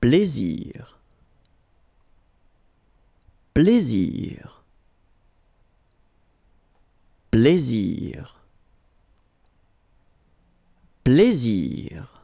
plaisir, plaisir, plaisir, plaisir.